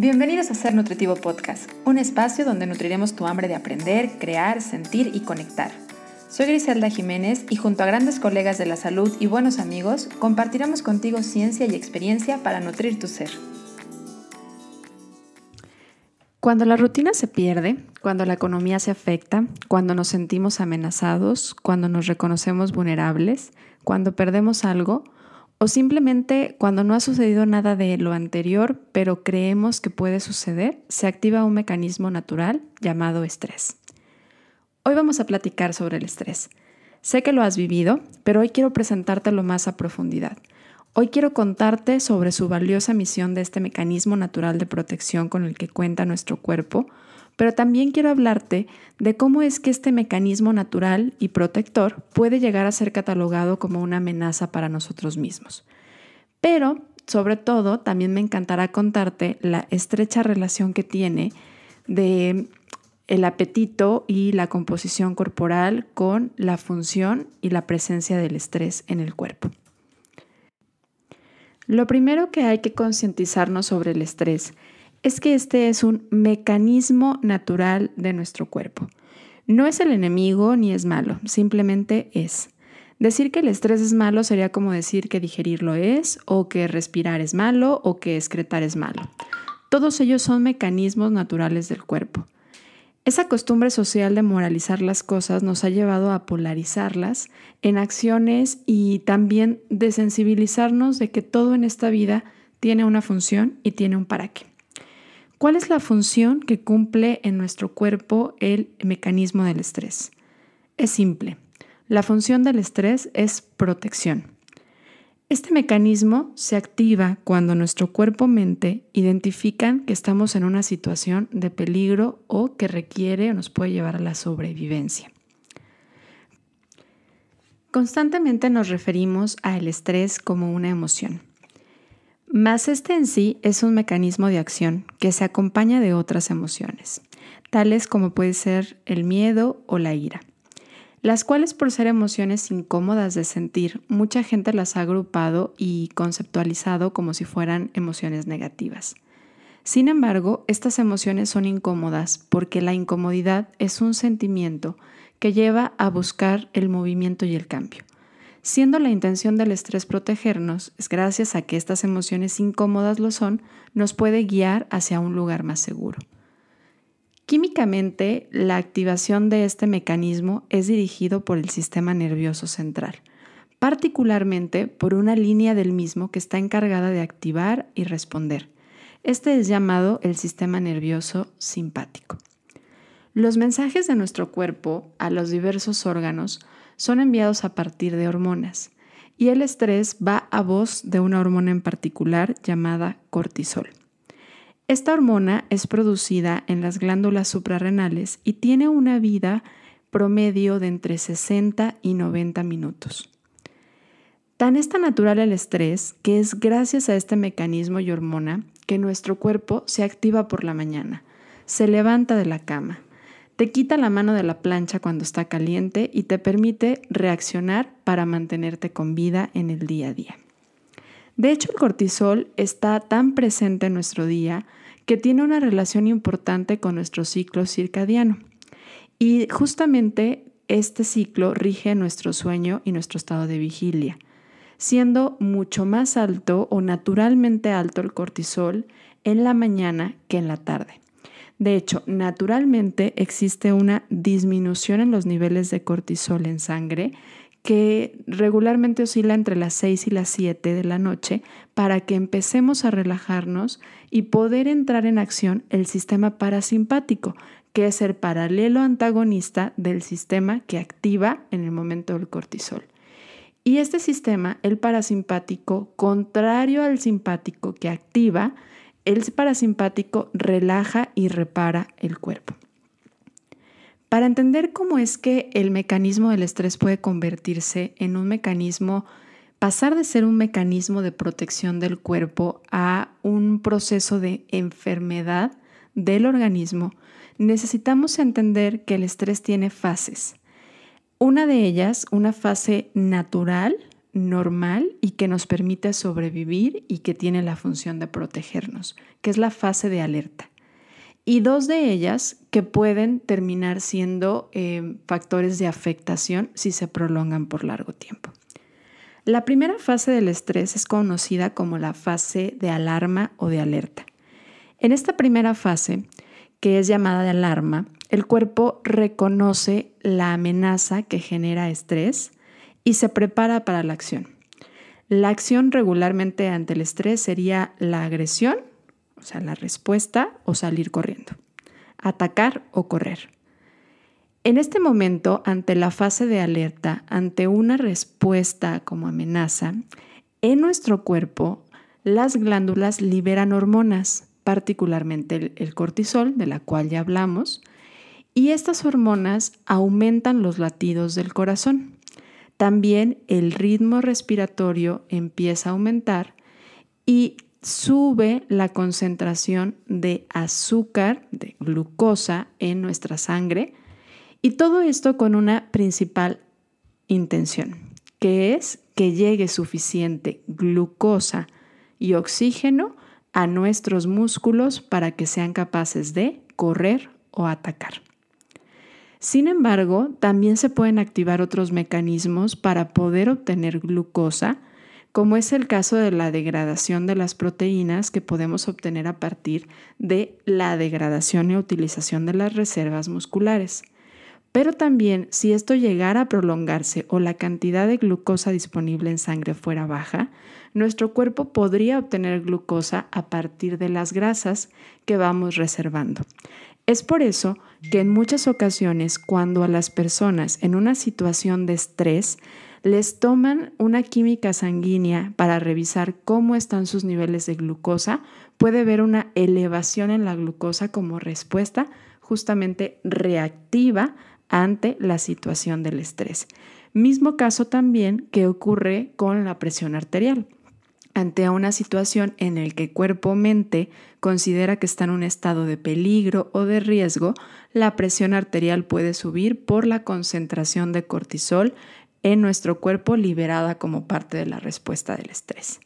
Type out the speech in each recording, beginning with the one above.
Bienvenidos a Ser Nutritivo Podcast, un espacio donde nutriremos tu hambre de aprender, crear, sentir y conectar. Soy Griselda Jiménez y junto a grandes colegas de la salud y buenos amigos, compartiremos contigo ciencia y experiencia para nutrir tu ser. Cuando la rutina se pierde, cuando la economía se afecta, cuando nos sentimos amenazados, cuando nos reconocemos vulnerables, cuando perdemos algo, o simplemente cuando no ha sucedido nada de lo anterior, pero creemos que puede suceder, se activa un mecanismo natural llamado estrés. Hoy vamos a platicar sobre el estrés. Sé que lo has vivido, pero hoy quiero presentártelo más a profundidad. Hoy quiero contarte sobre su valiosa misión de este mecanismo natural de protección con el que cuenta nuestro cuerpo pero también quiero hablarte de cómo es que este mecanismo natural y protector puede llegar a ser catalogado como una amenaza para nosotros mismos. Pero, sobre todo, también me encantará contarte la estrecha relación que tiene de el apetito y la composición corporal con la función y la presencia del estrés en el cuerpo. Lo primero que hay que concientizarnos sobre el estrés es que este es un mecanismo natural de nuestro cuerpo. No es el enemigo ni es malo, simplemente es. Decir que el estrés es malo sería como decir que digerirlo es, o que respirar es malo, o que excretar es malo. Todos ellos son mecanismos naturales del cuerpo. Esa costumbre social de moralizar las cosas nos ha llevado a polarizarlas en acciones y también de sensibilizarnos de que todo en esta vida tiene una función y tiene un para qué. ¿Cuál es la función que cumple en nuestro cuerpo el mecanismo del estrés? Es simple. La función del estrés es protección. Este mecanismo se activa cuando nuestro cuerpo-mente identifican que estamos en una situación de peligro o que requiere o nos puede llevar a la sobrevivencia. Constantemente nos referimos al estrés como una emoción. Mas este en sí es un mecanismo de acción que se acompaña de otras emociones, tales como puede ser el miedo o la ira, las cuales por ser emociones incómodas de sentir, mucha gente las ha agrupado y conceptualizado como si fueran emociones negativas. Sin embargo, estas emociones son incómodas porque la incomodidad es un sentimiento que lleva a buscar el movimiento y el cambio. Siendo la intención del estrés protegernos, es gracias a que estas emociones incómodas lo son, nos puede guiar hacia un lugar más seguro. Químicamente, la activación de este mecanismo es dirigido por el sistema nervioso central, particularmente por una línea del mismo que está encargada de activar y responder. Este es llamado el sistema nervioso simpático. Los mensajes de nuestro cuerpo a los diversos órganos son enviados a partir de hormonas y el estrés va a voz de una hormona en particular llamada cortisol. Esta hormona es producida en las glándulas suprarrenales y tiene una vida promedio de entre 60 y 90 minutos. Tan es natural el estrés que es gracias a este mecanismo y hormona que nuestro cuerpo se activa por la mañana, se levanta de la cama, te quita la mano de la plancha cuando está caliente y te permite reaccionar para mantenerte con vida en el día a día. De hecho, el cortisol está tan presente en nuestro día que tiene una relación importante con nuestro ciclo circadiano. Y justamente este ciclo rige nuestro sueño y nuestro estado de vigilia, siendo mucho más alto o naturalmente alto el cortisol en la mañana que en la tarde. De hecho, naturalmente existe una disminución en los niveles de cortisol en sangre que regularmente oscila entre las 6 y las 7 de la noche para que empecemos a relajarnos y poder entrar en acción el sistema parasimpático, que es el paralelo antagonista del sistema que activa en el momento del cortisol. Y este sistema, el parasimpático, contrario al simpático que activa, el parasimpático relaja y repara el cuerpo. Para entender cómo es que el mecanismo del estrés puede convertirse en un mecanismo, pasar de ser un mecanismo de protección del cuerpo a un proceso de enfermedad del organismo, necesitamos entender que el estrés tiene fases. Una de ellas, una fase natural, normal y que nos permite sobrevivir y que tiene la función de protegernos, que es la fase de alerta. Y dos de ellas que pueden terminar siendo eh, factores de afectación si se prolongan por largo tiempo. La primera fase del estrés es conocida como la fase de alarma o de alerta. En esta primera fase, que es llamada de alarma, el cuerpo reconoce la amenaza que genera estrés, y se prepara para la acción. La acción regularmente ante el estrés sería la agresión, o sea, la respuesta o salir corriendo, atacar o correr. En este momento, ante la fase de alerta, ante una respuesta como amenaza, en nuestro cuerpo las glándulas liberan hormonas, particularmente el, cortisol, de la cual ya hablamos, y estas hormonas aumentan los latidos del corazón también el ritmo respiratorio empieza a aumentar y sube la concentración de azúcar, de glucosa en nuestra sangre y todo esto con una principal intención, que es que llegue suficiente glucosa y oxígeno a nuestros músculos para que sean capaces de correr o atacar. Sin embargo, también se pueden activar otros mecanismos para poder obtener glucosa, como es el caso de la degradación de las proteínas que podemos obtener a partir de la degradación y utilización de las reservas musculares. Pero también si esto llegara a prolongarse o la cantidad de glucosa disponible en sangre fuera baja, nuestro cuerpo podría obtener glucosa a partir de las grasas que vamos reservando. Es por eso que en muchas ocasiones cuando a las personas en una situación de estrés les toman una química sanguínea para revisar cómo están sus niveles de glucosa, puede ver una elevación en la glucosa como respuesta justamente reactiva ante la situación del estrés. Mismo caso también que ocurre con la presión arterial ante una situación en el que cuerpo-mente considera que está en un estado de peligro o de riesgo, la presión arterial puede subir por la concentración de cortisol en nuestro cuerpo liberada como parte de la respuesta del estrés.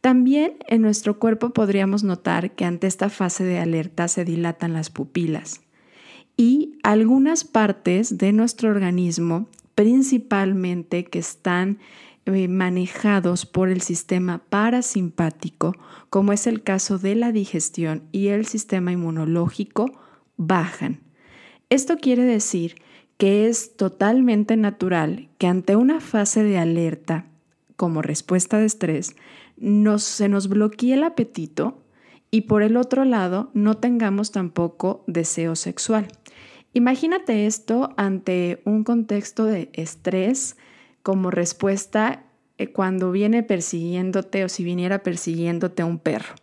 También en nuestro cuerpo podríamos notar que ante esta fase de alerta se dilatan las pupilas y algunas partes de nuestro organismo, principalmente que están eh, manejados por el sistema parasimpático, como es el caso de la digestión y el sistema inmunológico, bajan. Esto quiere decir que es totalmente natural que ante una fase de alerta, como respuesta de estrés, se nos bloquee el apetito y por el otro lado no tengamos tampoco deseo sexual. Imagínate esto ante un contexto de estrés, como respuesta eh, cuando viene persiguiéndote o si viniera persiguiéndote un perro.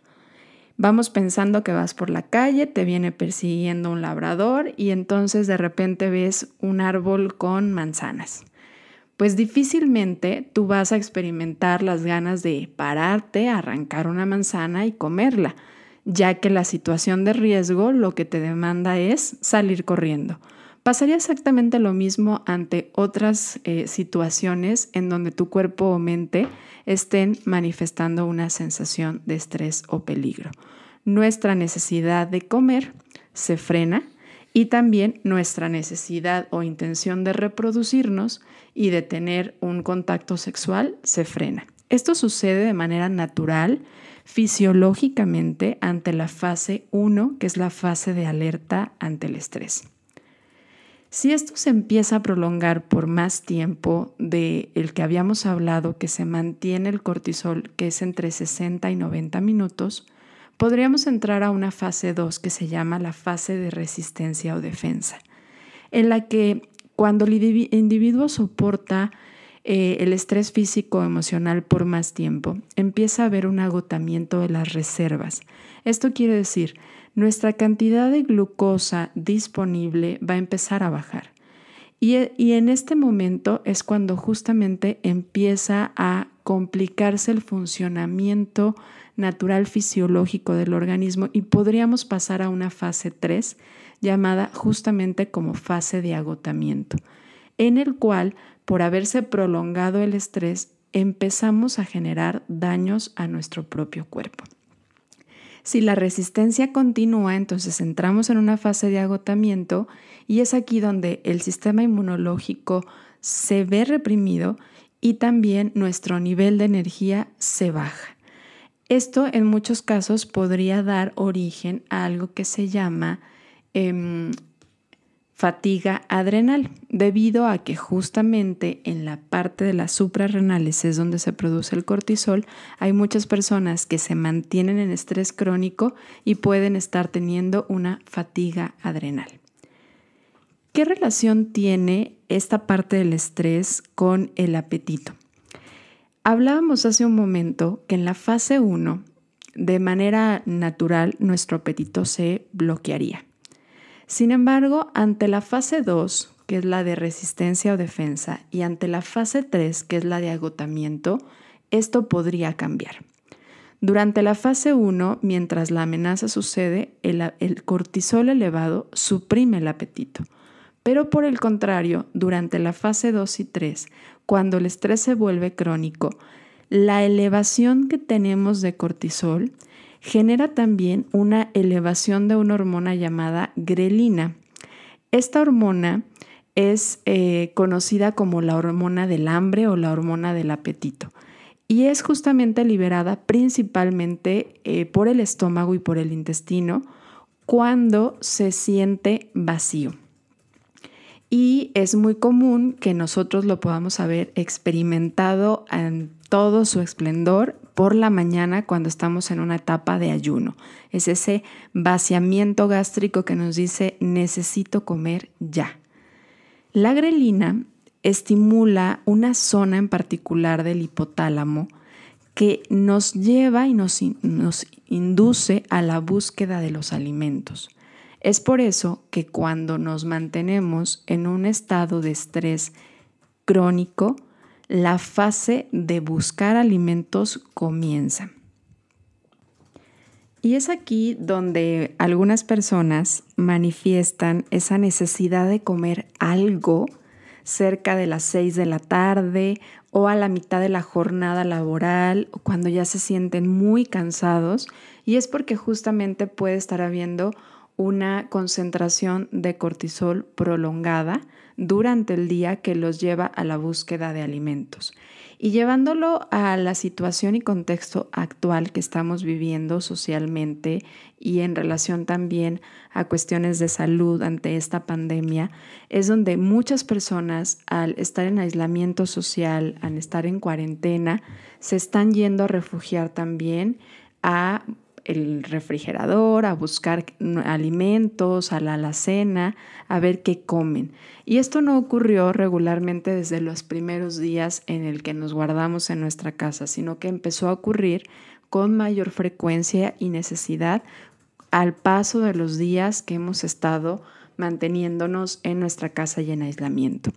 Vamos pensando que vas por la calle, te viene persiguiendo un labrador y entonces de repente ves un árbol con manzanas. Pues difícilmente tú vas a experimentar las ganas de pararte, arrancar una manzana y comerla, ya que la situación de riesgo lo que te demanda es salir corriendo. Pasaría exactamente lo mismo ante otras eh, situaciones en donde tu cuerpo o mente estén manifestando una sensación de estrés o peligro. Nuestra necesidad de comer se frena y también nuestra necesidad o intención de reproducirnos y de tener un contacto sexual se frena. Esto sucede de manera natural, fisiológicamente, ante la fase 1, que es la fase de alerta ante el estrés. Si esto se empieza a prolongar por más tiempo de el que habíamos hablado que se mantiene el cortisol, que es entre 60 y 90 minutos, podríamos entrar a una fase 2 que se llama la fase de resistencia o defensa, en la que cuando el individuo soporta eh, el estrés físico emocional por más tiempo, empieza a haber un agotamiento de las reservas. Esto quiere decir, nuestra cantidad de glucosa disponible va a empezar a bajar. Y, eh, y en este momento es cuando justamente empieza a complicarse el funcionamiento natural fisiológico del organismo y podríamos pasar a una fase 3 llamada justamente como fase de agotamiento, en el cual por haberse prolongado el estrés, empezamos a generar daños a nuestro propio cuerpo. Si la resistencia continúa, entonces entramos en una fase de agotamiento y es aquí donde el sistema inmunológico se ve reprimido y también nuestro nivel de energía se baja. Esto en muchos casos podría dar origen a algo que se llama em, fatiga adrenal, debido a que justamente en la parte de las suprarrenales es donde se produce el cortisol, hay muchas personas que se mantienen en estrés crónico y pueden estar teniendo una fatiga adrenal. ¿Qué relación tiene esta parte del estrés con el apetito? Hablábamos hace un momento que en la fase 1, de manera natural, nuestro apetito se bloquearía. Sin embargo, ante la fase 2, que es la de resistencia o defensa, y ante la fase 3, que es la de agotamiento, esto podría cambiar. Durante la fase 1, mientras la amenaza sucede, el, cortisol elevado suprime el apetito. Pero por el contrario, durante la fase 2 y 3, cuando el estrés se vuelve crónico, la elevación que tenemos de cortisol genera también una elevación de una hormona llamada grelina. Esta hormona es eh, conocida como la hormona del hambre o la hormona del apetito y es justamente liberada principalmente eh, por el estómago y por el intestino cuando se siente vacío. Y es muy común que nosotros lo podamos haber experimentado en todo su esplendor por la mañana cuando estamos en una etapa de ayuno. Es ese vaciamiento gástrico que nos dice necesito comer ya. La grelina estimula una zona en particular del hipotálamo que nos lleva y nos, nos induce a la búsqueda de los alimentos. Es por eso que cuando nos mantenemos en un estado de estrés crónico, la fase de buscar alimentos comienza. Y es aquí donde algunas personas manifiestan esa necesidad de comer algo cerca de las 6 de la tarde o a la mitad de la jornada laboral o cuando ya se sienten muy cansados y es porque justamente puede estar habiendo una concentración de cortisol prolongada durante el día que los lleva a la búsqueda de alimentos. Y llevándolo a la situación y contexto actual que estamos viviendo socialmente y en relación también a cuestiones de salud ante esta pandemia, es donde muchas personas al estar en aislamiento social, al estar en cuarentena, se están yendo a refugiar también a el refrigerador, a buscar alimentos, a la alacena, a ver qué comen. Y esto no ocurrió regularmente desde los primeros días en el que nos guardamos en nuestra casa, sino que empezó a ocurrir con mayor frecuencia y necesidad al paso de los días que hemos estado manteniéndonos en nuestra casa y en aislamiento.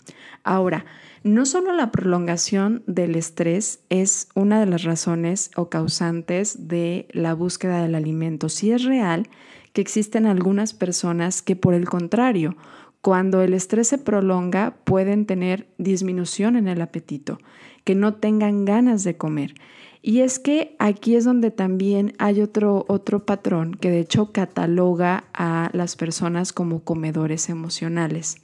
Ahora, no solo la prolongación del estrés es una de las razones o causantes de la búsqueda del alimento, sí es real que existen algunas personas que por el contrario, cuando el estrés se prolonga pueden tener disminución en el apetito, que no tengan ganas de comer y es que aquí es donde también hay otro, otro patrón que de hecho cataloga a las personas como comedores emocionales.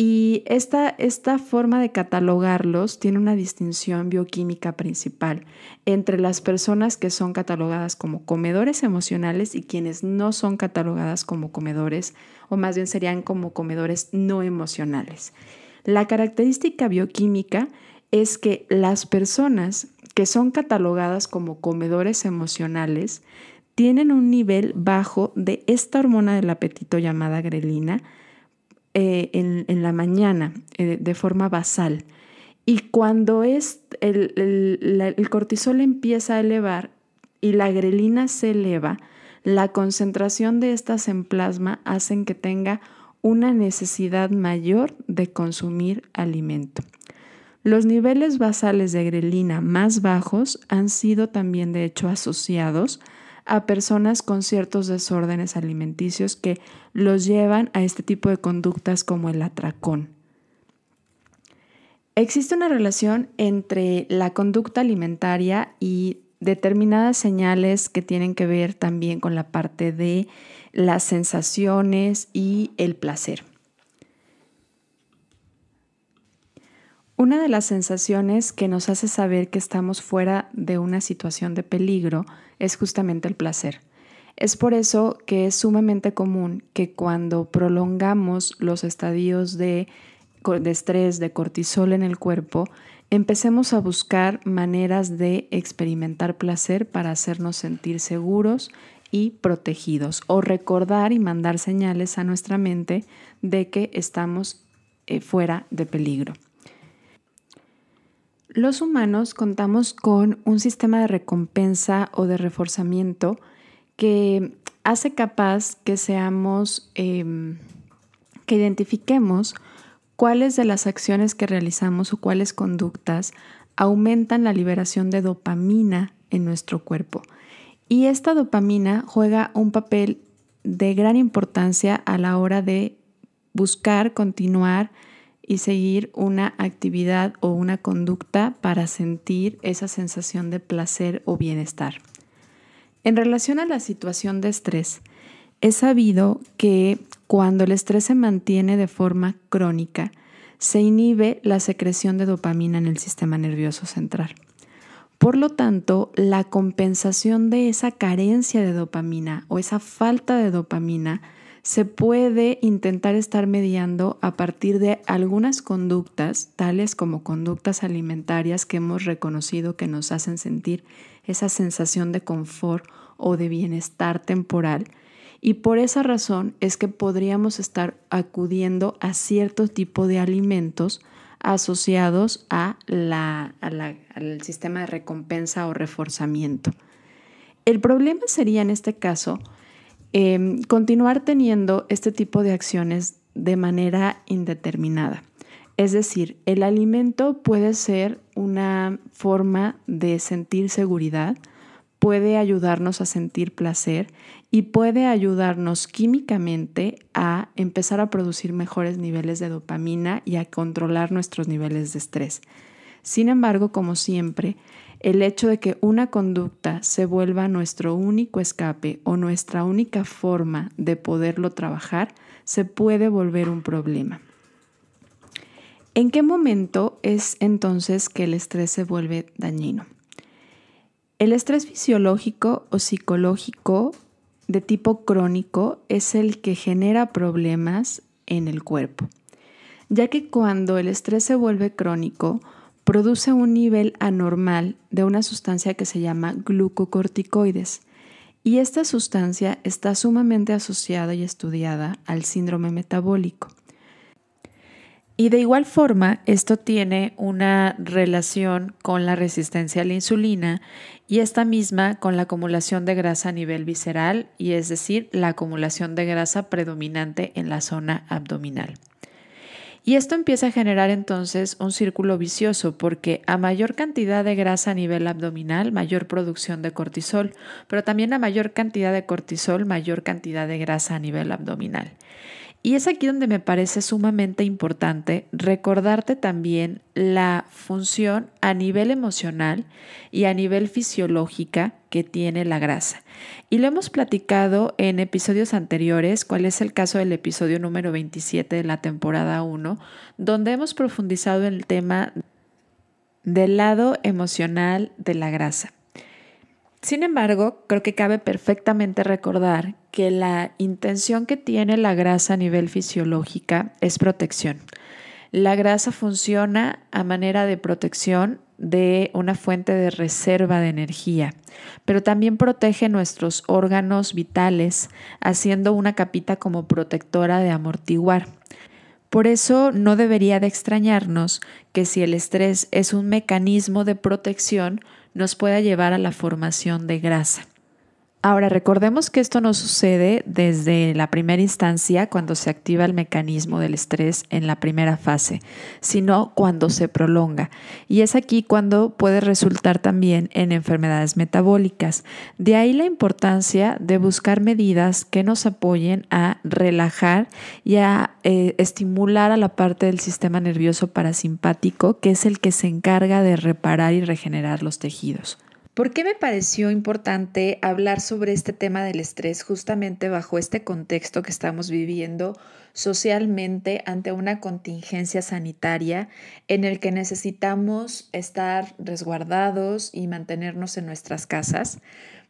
Y esta, esta, forma de catalogarlos tiene una distinción bioquímica principal entre las personas que son catalogadas como comedores emocionales y quienes no son catalogadas como comedores, o más bien serían como comedores no emocionales. La característica bioquímica es que las personas que son catalogadas como comedores emocionales, tienen un nivel bajo de esta hormona del apetito llamada grelina eh, en, la mañana, eh, de forma basal. Y cuando el, el cortisol empieza a elevar y la grelina se eleva, la concentración de estas en plasma hacen que tenga una necesidad mayor de consumir alimento. Los niveles basales de grelina más bajos han sido también de hecho asociados a personas con ciertos desórdenes alimenticios que los llevan a este tipo de conductas como el atracón. Existe una relación entre la conducta alimentaria y determinadas señales que tienen que ver también con la parte de las sensaciones y el placer. Una de las sensaciones que nos hace saber que estamos fuera de una situación de peligro es justamente el placer. Es por eso que es sumamente común que cuando prolongamos los estadios de, estrés, de cortisol en el cuerpo, empecemos a buscar maneras de experimentar placer para hacernos sentir seguros y protegidos o recordar y mandar señales a nuestra mente de que estamos eh, fuera de peligro. Los humanos contamos con un sistema de recompensa o de reforzamiento que hace capaz que seamos, em, que identifiquemos cuáles de las acciones que realizamos o cuáles conductas aumentan la liberación de dopamina en nuestro cuerpo. Y esta dopamina juega un papel de gran importancia a la hora de buscar continuar y seguir una actividad o una conducta para sentir esa sensación de placer o bienestar. En relación a la situación de estrés, es sabido que cuando el estrés se mantiene de forma crónica, se inhibe la secreción de dopamina en el sistema nervioso central. Por lo tanto, la compensación de esa carencia de dopamina o esa falta de dopamina se puede intentar estar mediando a partir de algunas conductas, tales como conductas alimentarias que hemos reconocido que nos hacen sentir esa sensación de confort o de bienestar temporal. Y por esa razón es que podríamos estar acudiendo a cierto tipo de alimentos asociados a la, al sistema de recompensa o reforzamiento. El problema sería en este caso Em, continuar teniendo este tipo de acciones de manera indeterminada. Es decir, el alimento puede ser una forma de sentir seguridad, puede ayudarnos a sentir placer y puede ayudarnos químicamente a empezar a producir mejores niveles de dopamina y a controlar nuestros niveles de estrés. Sin embargo, como siempre, el hecho de que una conducta se vuelva nuestro único escape o nuestra única forma de poderlo trabajar se puede volver un problema. ¿En qué momento es entonces que el estrés se vuelve dañino? El estrés fisiológico o psicológico de tipo crónico es el que genera problemas en el cuerpo, ya que cuando el estrés se vuelve crónico, produce un nivel anormal de una sustancia que se llama glucocorticoides. Y esta sustancia está sumamente asociada y estudiada al síndrome metabólico. Y de igual forma, esto tiene una relación con la resistencia a la insulina y esta misma con la acumulación de grasa a nivel visceral, y es decir, la acumulación de grasa predominante en la zona abdominal. Y esto empieza a generar entonces un círculo vicioso porque a mayor cantidad de grasa a nivel abdominal, mayor producción de cortisol, pero también a mayor cantidad de cortisol, mayor cantidad de grasa a nivel abdominal. Y es aquí donde me parece sumamente importante recordarte también la función a nivel emocional y a nivel fisiológica que tiene la grasa. Y lo hemos platicado en episodios anteriores, cuál es el caso del episodio número 27 de la temporada 1, donde hemos profundizado en el tema del lado emocional de la grasa. Sin embargo, creo que cabe perfectamente recordar que la intención que tiene la grasa a nivel fisiológica es protección. La grasa funciona a manera de protección de una fuente de reserva de energía, pero también protege nuestros órganos vitales haciendo una capita como protectora de amortiguar. Por eso no debería de extrañarnos que si el estrés es un mecanismo de protección, nos pueda llevar a la formación de grasa. Ahora, recordemos que esto no sucede desde la primera instancia cuando se activa el mecanismo del estrés en la primera fase, sino cuando se prolonga. Y es aquí cuando puede resultar también en enfermedades metabólicas. De ahí la importancia de buscar medidas que nos apoyen a relajar y a eh, estimular a la parte del sistema nervioso parasimpático, que es el que se encarga de reparar y regenerar los tejidos. ¿Por qué me pareció importante hablar sobre este tema del estrés justamente bajo este contexto que estamos viviendo socialmente ante una contingencia sanitaria en el que necesitamos estar resguardados y mantenernos en nuestras casas?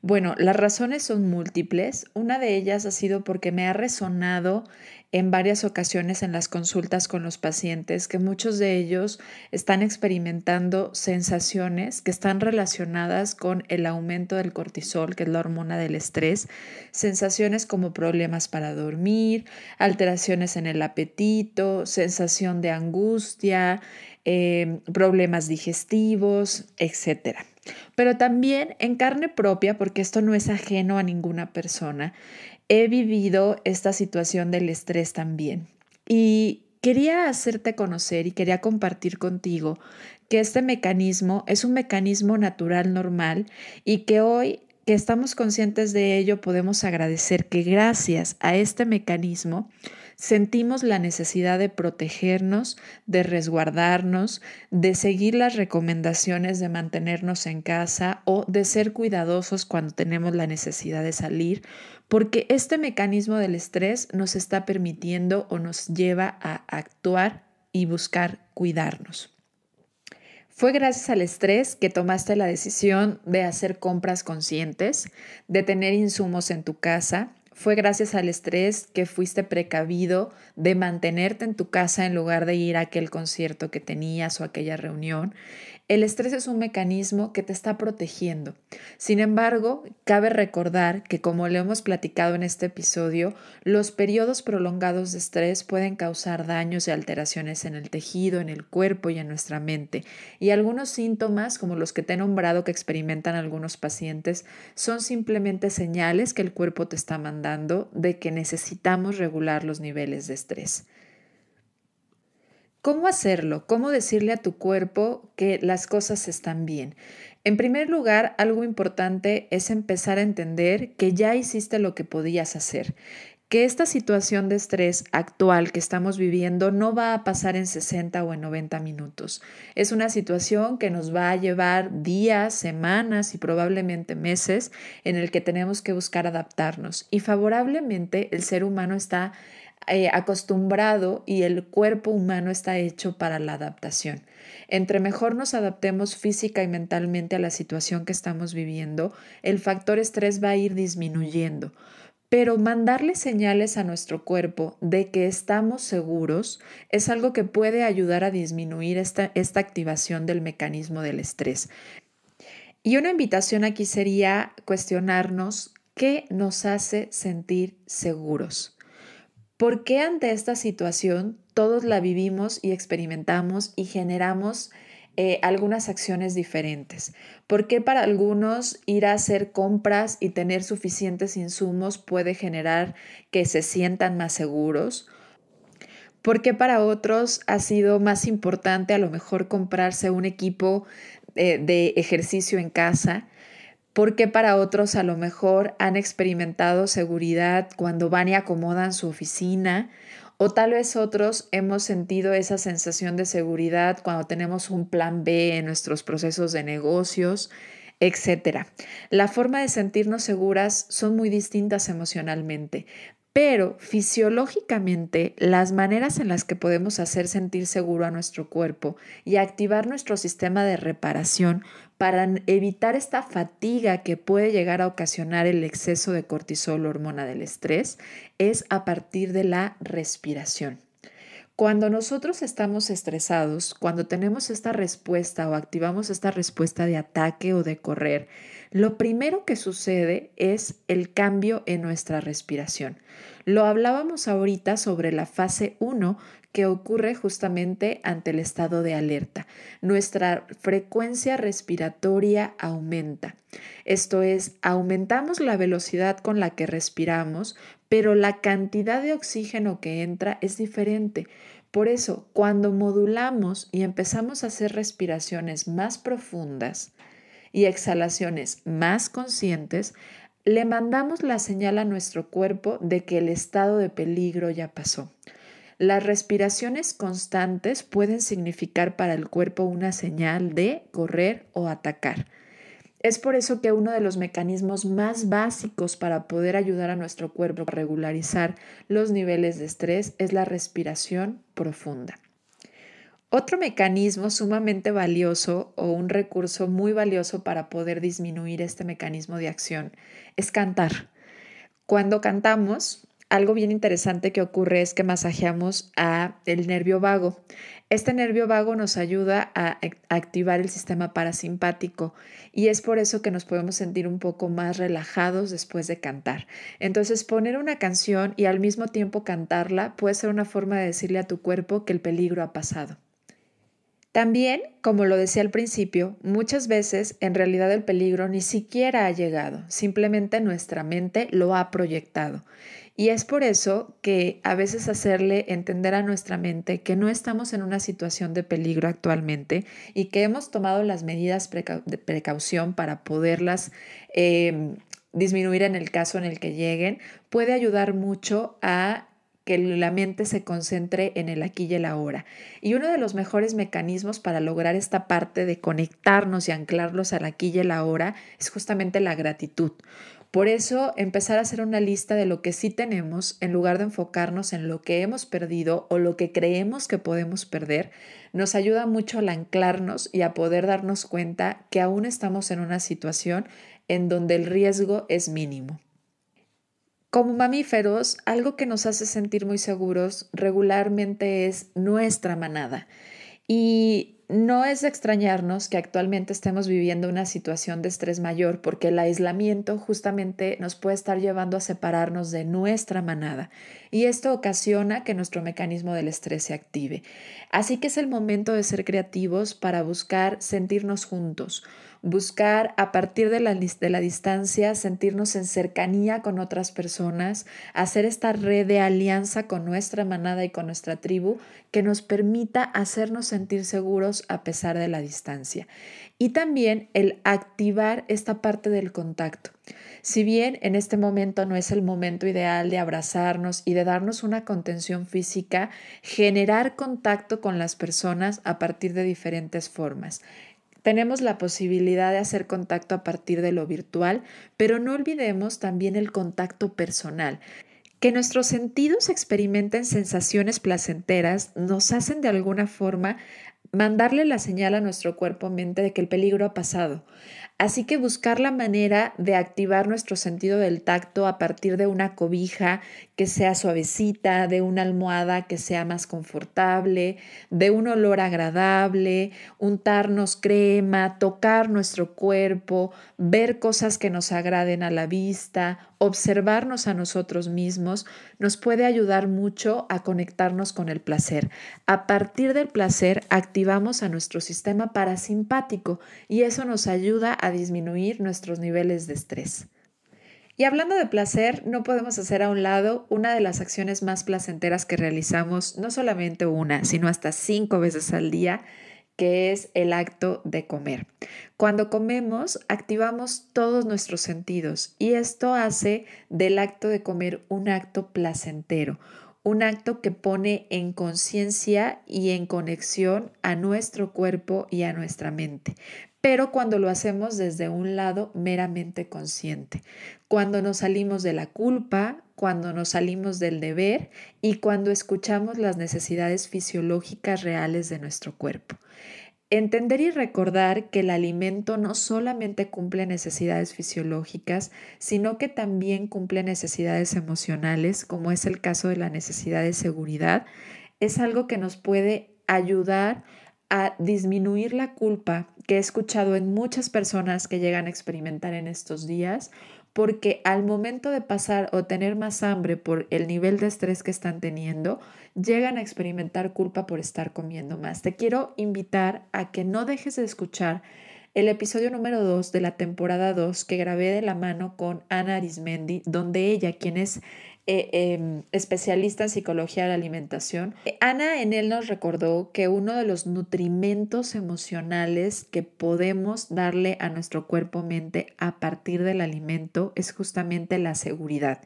Bueno, las razones son múltiples. Una de ellas ha sido porque me ha resonado en varias ocasiones en las consultas con los pacientes que muchos de ellos están experimentando sensaciones que están relacionadas con el aumento del cortisol, que es la hormona del estrés, sensaciones como problemas para dormir, alteraciones en el apetito, sensación de angustia, eh, problemas digestivos, etcétera. Pero también en carne propia, porque esto no es ajeno a ninguna persona, he vivido esta situación del estrés también. Y quería hacerte conocer y quería compartir contigo que este mecanismo es un mecanismo natural normal y que hoy que estamos conscientes de ello podemos agradecer que gracias a este mecanismo sentimos la necesidad de protegernos, de resguardarnos, de seguir las recomendaciones de mantenernos en casa o de ser cuidadosos cuando tenemos la necesidad de salir, porque este mecanismo del estrés nos está permitiendo o nos lleva a actuar y buscar cuidarnos. Fue gracias al estrés que tomaste la decisión de hacer compras conscientes, de tener insumos en tu casa, fue gracias al estrés que fuiste precavido de mantenerte en tu casa en lugar de ir a aquel concierto que tenías o aquella reunión. El estrés es un mecanismo que te está protegiendo. Sin embargo, cabe recordar que, como le hemos platicado en este episodio, los periodos prolongados de estrés pueden causar daños y alteraciones en el tejido, en el cuerpo y en nuestra mente. Y algunos síntomas, como los que te he nombrado que experimentan algunos pacientes, son simplemente señales que el cuerpo te está mandando de que necesitamos regular los niveles de estrés. ¿Cómo hacerlo? ¿Cómo decirle a tu cuerpo que las cosas están bien? En primer lugar, algo importante es empezar a entender que ya hiciste lo que podías hacer, que esta situación de estrés actual que estamos viviendo no va a pasar en 60 o en 90 minutos. Es una situación que nos va a llevar días, semanas y probablemente meses en el que tenemos que buscar adaptarnos. Y favorablemente el ser humano está eh, acostumbrado y el cuerpo humano está hecho para la adaptación. Entre mejor nos adaptemos física y mentalmente a la situación que estamos viviendo, el factor estrés va a ir disminuyendo. Pero mandarle señales a nuestro cuerpo de que estamos seguros es algo que puede ayudar a disminuir esta, esta activación del mecanismo del estrés. Y una invitación aquí sería cuestionarnos qué nos hace sentir seguros. ¿Por qué ante esta situación todos la vivimos y experimentamos y generamos eh, algunas acciones diferentes? ¿Por qué para algunos ir a hacer compras y tener suficientes insumos puede generar que se sientan más seguros? ¿Por qué para otros ha sido más importante a lo mejor comprarse un equipo eh, de ejercicio en casa? porque para otros a lo mejor han experimentado seguridad cuando van y acomodan su oficina, o tal vez otros hemos sentido esa sensación de seguridad cuando tenemos un plan B en nuestros procesos de negocios, etc. La forma de sentirnos seguras son muy distintas emocionalmente, pero fisiológicamente, las maneras en las que podemos hacer sentir seguro a nuestro cuerpo y activar nuestro sistema de reparación para evitar esta fatiga que puede llegar a ocasionar el exceso de cortisol, hormona del estrés, es a partir de la respiración. Cuando nosotros estamos estresados, cuando tenemos esta respuesta o activamos esta respuesta de ataque o de correr, lo primero que sucede es el cambio en nuestra respiración. Lo hablábamos ahorita sobre la fase 1 que ocurre justamente ante el estado de alerta. Nuestra frecuencia respiratoria aumenta. Esto es, aumentamos la velocidad con la que respiramos, pero la cantidad de oxígeno que entra es diferente. Por eso, cuando modulamos y empezamos a hacer respiraciones más profundas, y exhalaciones más conscientes, le mandamos la señal a nuestro cuerpo de que el estado de peligro ya pasó. Las respiraciones constantes pueden significar para el cuerpo una señal de correr o atacar. Es por eso que uno de los mecanismos más básicos para poder ayudar a nuestro cuerpo a regularizar los niveles de estrés es la respiración profunda. Otro mecanismo sumamente valioso o un recurso muy valioso para poder disminuir este mecanismo de acción es cantar. Cuando cantamos, algo bien interesante que ocurre es que masajeamos a el nervio vago. Este nervio vago nos ayuda a activar el sistema parasimpático y es por eso que nos podemos sentir un poco más relajados después de cantar. Entonces, poner una canción y al mismo tiempo cantarla puede ser una forma de decirle a tu cuerpo que el peligro ha pasado. También, como lo decía al principio, muchas veces en realidad el peligro ni siquiera ha llegado, simplemente nuestra mente lo ha proyectado. Y es por eso que a veces hacerle entender a nuestra mente que no estamos en una situación de peligro actualmente y que hemos tomado las medidas de precaución para poderlas em, disminuir en el caso en el que lleguen, puede ayudar mucho a que la mente se concentre en el aquí y el ahora. Y uno de los mejores mecanismos para lograr esta parte de conectarnos y anclarlos al aquí y la hora es justamente la gratitud. Por eso, empezar a hacer una lista de lo que sí tenemos en lugar de enfocarnos en lo que hemos perdido o lo que creemos que podemos perder, nos ayuda mucho al anclarnos y a poder darnos cuenta que aún estamos en una situación en donde el riesgo es mínimo. Como mamíferos, algo que nos hace sentir muy seguros regularmente es nuestra manada. Y no es extrañarnos que actualmente estemos viviendo una situación de estrés mayor porque el aislamiento justamente nos puede estar llevando a separarnos de nuestra manada y esto ocasiona que nuestro mecanismo del estrés se active. Así que es el momento de ser creativos para buscar sentirnos juntos buscar a partir de la, distancia sentirnos en cercanía con otras personas, hacer esta red de alianza con nuestra manada y con nuestra tribu que nos permita hacernos sentir seguros a pesar de la distancia. Y también el activar esta parte del contacto. Si bien en este momento no es el momento ideal de abrazarnos y de darnos una contención física, generar contacto con las personas a partir de diferentes formas. Tenemos la posibilidad de hacer contacto a partir de lo virtual, pero no olvidemos también el contacto personal. Que nuestros sentidos experimenten sensaciones placenteras nos hacen de alguna forma mandarle la señal a nuestro cuerpo-mente de que el peligro ha pasado. Así que buscar la manera de activar nuestro sentido del tacto a partir de una cobija que sea suavecita, de una almohada que sea más confortable, de un olor agradable, untarnos crema, tocar nuestro cuerpo, ver cosas que nos agraden a la vista, observarnos a nosotros mismos, nos puede ayudar mucho a conectarnos con el placer. A partir del placer activamos a nuestro sistema parasimpático y eso nos ayuda a disminuir nuestros niveles de estrés. Y hablando de placer, no podemos hacer a un lado una de las acciones más placenteras que realizamos, no solamente una, sino hasta cinco veces al día, que es el acto de comer. Cuando comemos, activamos todos nuestros sentidos y esto hace del acto de comer un acto placentero, un acto que pone en conciencia y en conexión a nuestro cuerpo y a nuestra mente pero cuando lo hacemos desde un lado meramente consciente, cuando nos salimos de la culpa, cuando nos salimos del deber y cuando escuchamos las necesidades fisiológicas reales de nuestro cuerpo. Entender y recordar que el alimento no solamente cumple necesidades fisiológicas, sino que también cumple necesidades emocionales, como es el caso de la necesidad de seguridad, es algo que nos puede ayudar a disminuir la culpa que he escuchado en muchas personas que llegan a experimentar en estos días, porque al momento de pasar o tener más hambre por el nivel de estrés que están teniendo, llegan a experimentar culpa por estar comiendo más. Te quiero invitar a que no dejes de escuchar el episodio número 2 de la temporada 2 que grabé de la mano con Ana Arismendi, donde ella, quien es eh, em, especialista en psicología de la alimentación, eh, Ana en él nos recordó que uno de los nutrimentos emocionales que podemos darle a nuestro cuerpo mente a partir del alimento es justamente la seguridad.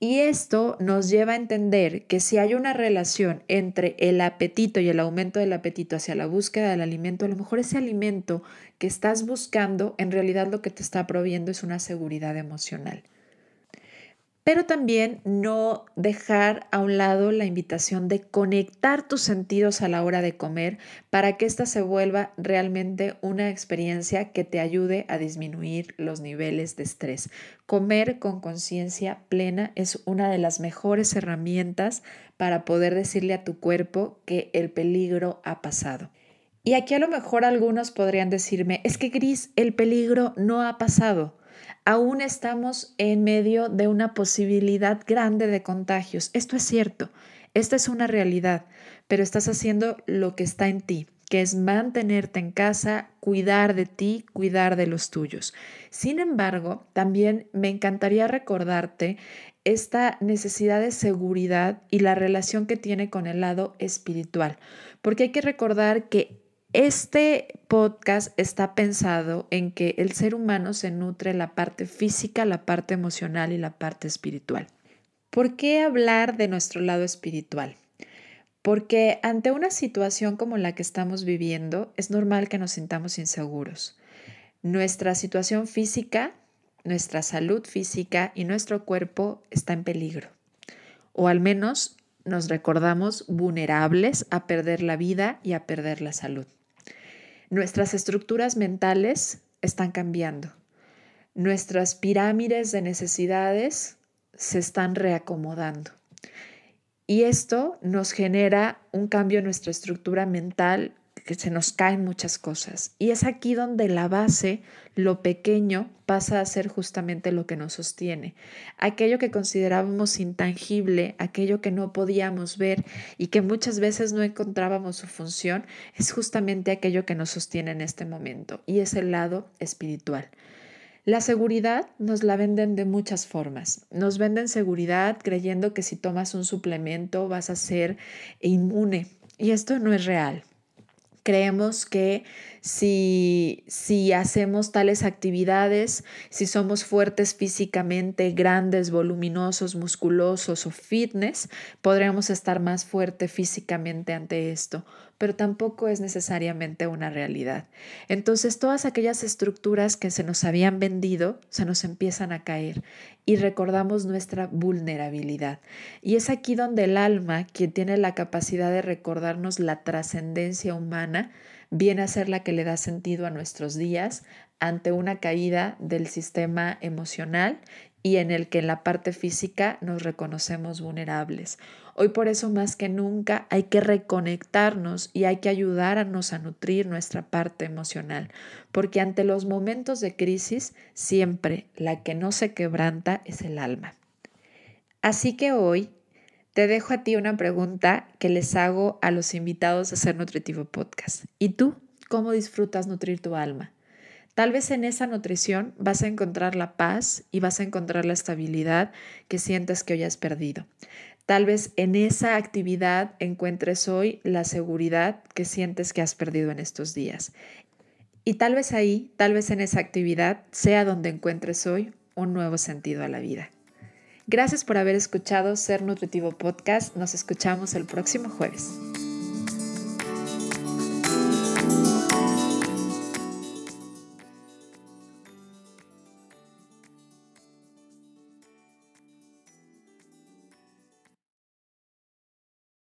Y esto nos lleva a entender que si hay una relación entre el apetito y el aumento del apetito hacia la búsqueda del alimento, a lo mejor ese alimento que estás buscando en realidad lo que te está proviendo es una seguridad emocional pero también no dejar a un lado la invitación de conectar tus sentidos a la hora de comer para que ésta se vuelva realmente una experiencia que te ayude a disminuir los niveles de estrés. Comer con conciencia plena es una de las mejores herramientas para poder decirle a tu cuerpo que el peligro ha pasado. Y aquí a lo mejor algunos podrían decirme, es que Gris, el peligro no ha pasado aún estamos en medio de una posibilidad grande de contagios. Esto es cierto, esta es una realidad, pero estás haciendo lo que está en ti, que es mantenerte en casa, cuidar de ti, cuidar de los tuyos. Sin embargo, también me encantaría recordarte esta necesidad de seguridad y la relación que tiene con el lado espiritual, porque hay que recordar que este podcast está pensado en que el ser humano se nutre la parte física, la parte emocional y la parte espiritual. ¿Por qué hablar de nuestro lado espiritual? Porque ante una situación como la que estamos viviendo, es normal que nos sintamos inseguros. Nuestra situación física, nuestra salud física y nuestro cuerpo está en peligro. O al menos nos recordamos vulnerables a perder la vida y a perder la salud. Nuestras estructuras mentales están cambiando. Nuestras pirámides de necesidades se están reacomodando. Y esto nos genera un cambio en nuestra estructura mental que se nos caen muchas cosas. Y es aquí donde la base, lo pequeño, pasa a ser justamente lo que nos sostiene. Aquello que considerábamos intangible, aquello que no podíamos ver y que muchas veces no encontrábamos su función, es justamente aquello que nos sostiene en este momento y es el lado espiritual. La seguridad nos la venden de muchas formas. Nos venden seguridad creyendo que si tomas un suplemento vas a ser inmune y esto no es real. Creemos que si, si hacemos tales actividades, si somos fuertes físicamente, grandes, voluminosos, musculosos o fitness, podríamos estar más fuerte físicamente ante esto pero tampoco es necesariamente una realidad. Entonces todas aquellas estructuras que se nos habían vendido se nos empiezan a caer y recordamos nuestra vulnerabilidad. Y es aquí donde el alma, quien tiene la capacidad de recordarnos la trascendencia humana, viene a ser la que le da sentido a nuestros días ante una caída del sistema emocional y en el que en la parte física nos reconocemos vulnerables. Hoy por eso más que nunca hay que reconectarnos y hay que ayudarnos a nutrir nuestra parte emocional, porque ante los momentos de crisis siempre la que no se quebranta es el alma. Así que hoy te dejo a ti una pregunta que les hago a los invitados a Ser Nutritivo Podcast. ¿Y tú cómo disfrutas nutrir tu alma? Tal vez en esa nutrición vas a encontrar la paz y vas a encontrar la estabilidad que sientes que hoy has perdido. Tal vez en esa actividad encuentres hoy la seguridad que sientes que has perdido en estos días. Y tal vez ahí, tal vez en esa actividad, sea donde encuentres hoy un nuevo sentido a la vida. Gracias por haber escuchado Ser Nutritivo Podcast. Nos escuchamos el próximo jueves.